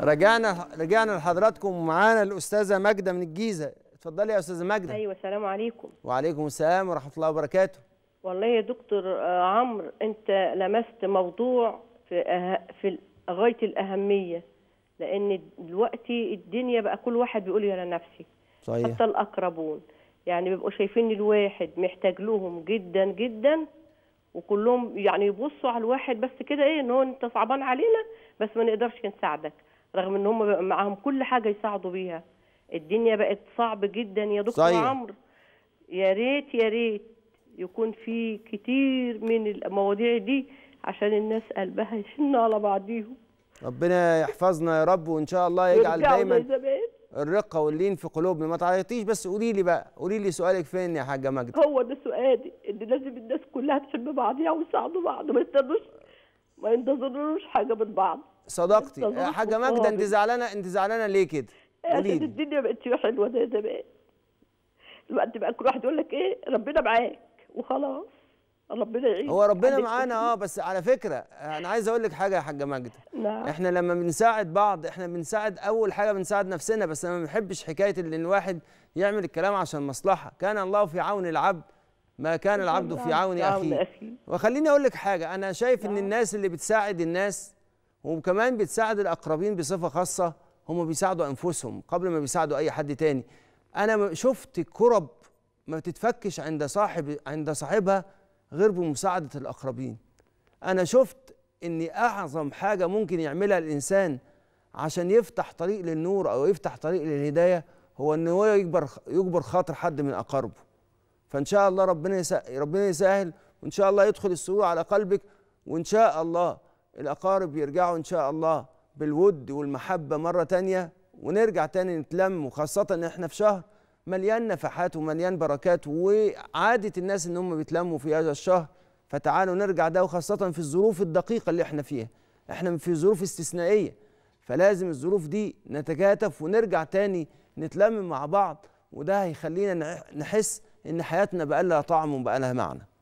رجعنا رجعنا لحضراتكم ومعانا الاستاذه ماجده من الجيزه اتفضلي يا استاذه ماجده ايوه السلام عليكم وعليكم السلام ورحمه الله وبركاته والله يا دكتور آه، عمرو انت لمست موضوع في أه... في غايه الاهميه لان دلوقتي الدنيا بقى كل واحد بيقول يا نفسي صحيح. حتى الاقربون يعني بيبقوا شايفين الواحد محتاج لهم جدا جدا وكلهم يعني يبصوا على الواحد بس كده ايه ان هو انت صعبان علينا بس ما نقدرش نساعدك رغم ان هم معاهم كل حاجه يساعدوا بيها الدنيا بقت صعب جدا يا دكتور عمرو يا ريت يا ريت يكون في كتير من المواضيع دي عشان الناس قلبها يشن على بعضيهم ربنا يحفظنا يا رب وان شاء الله يجعل دايما الرقه واللين في قلوبنا ما تعيطيش بس قولي لي بقى قولي لي سؤالك فين يا حاجه مجد هو ده سؤالي ان لازم الناس كلها تحب بعضيها ويساعدوا بعض ما يستنوش ما ينتظروش حاجه من بعض صداقتي حاجه ماجده انت زعلانه انت زعلانه ليه كده؟ إيه، عشان الدنيا ما بقتش حلوه زي زمان الوقت بقى كل واحد يقول لك ايه ربنا معاك وخلاص ربنا يعين هو ربنا معانا اه بس على فكره انا عايز اقول لك حاجه يا حاجه ماجده نعم احنا لما بنساعد بعض احنا بنساعد اول حاجه بنساعد نفسنا بس انا ما بحبش حكايه ان الواحد يعمل الكلام عشان مصلحه كان الله في عون العبد ما كان العبد في عون اخيه وخليني اقول لك حاجه انا شايف نعم. ان الناس اللي بتساعد الناس وكمان بتساعد الأقربين بصفة خاصة هم بيساعدوا أنفسهم قبل ما بيساعدوا أي حد تاني أنا شفت كرب ما تتفكش عند صاحب عند صاحبها غير بمساعدة الأقربين أنا شفت إن أعظم حاجة ممكن يعملها الإنسان عشان يفتح طريق للنور أو يفتح طريق للهداية هو إن هو يكبر يكبر خاطر حد من أقاربه فإن شاء الله ربنا يسهل ربنا يسهل وإن شاء الله يدخل السرور على قلبك وإن شاء الله الأقارب يرجعوا إن شاء الله بالود والمحبة مرة تانية ونرجع تاني نتلم وخاصة إن إحنا في شهر مليان نفحات ومليان بركات وعادة الناس إن هم بيتلموا في هذا الشهر فتعالوا نرجع ده وخاصة في الظروف الدقيقة اللي إحنا فيها إحنا في ظروف استثنائية فلازم الظروف دي نتكاتف ونرجع تاني نتلم مع بعض وده هيخلينا نحس إن حياتنا بقى لها طعم وبقى لها معنى